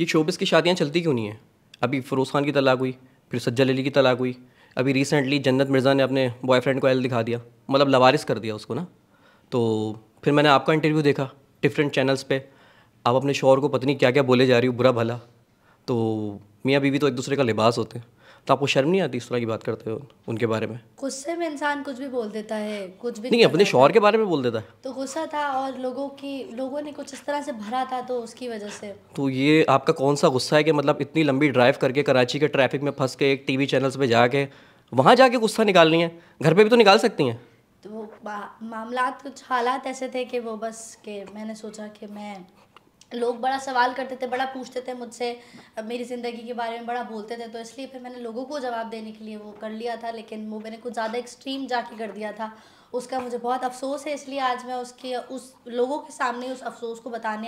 ये शोबिस की शादियाँ चलती क्यों नहीं है अभी फ़िरोज़ खान की तलाक हुई फिर सज्जल अली की तलाक हुई अभी रिसेंटली जन्नत मिर्ज़ा ने अपने बॉयफ्रेंड को एल दिखा दिया मतलब लवारिस कर दिया उसको ना तो फिर मैंने आपका इंटरव्यू देखा डिफरेंट चैनल्स पे आप अपने शोर को पत्नी क्या क्या बोले जा रही हो बुरा भला तो मियाँ बीवी तो एक दूसरे का लिबास होते हैं तो आपको शर्म नहीं आती इस तरह की बात करते हो उनके बारे में गुस्से में इंसान कुछ भी बोल देता है कुछ भी नहीं अपने शोहर के बारे में बोल देता है तो गुस्सा था और लोगों की लोगों ने कुछ इस तरह से भरा था तो उसकी वजह से तो ये आपका कौन सा गुस्सा है कि मतलब इतनी लंबी ड्राइव करके कराची के ट्रैफिक में फंस के एक टी वी चैनल्स पर जाके वहाँ जाके गुस्सा निकालनी है घर पर भी तो निकाल सकती हैं तो मामला कुछ हालात ऐसे थे कि वो बस के मैंने सोचा कि मैं लोग बड़ा सवाल करते थे बड़ा पूछते थे मुझसे मेरी ज़िंदगी के बारे में बड़ा बोलते थे तो इसलिए फिर मैंने लोगों को जवाब देने के लिए वो कर लिया था लेकिन वो मैंने कुछ ज़्यादा एक्सट्रीम जाके कर दिया था उसका मुझे बहुत अफसोस है इसलिए आज मैं उसके उस लोगों के सामने उस अफसोस को बताने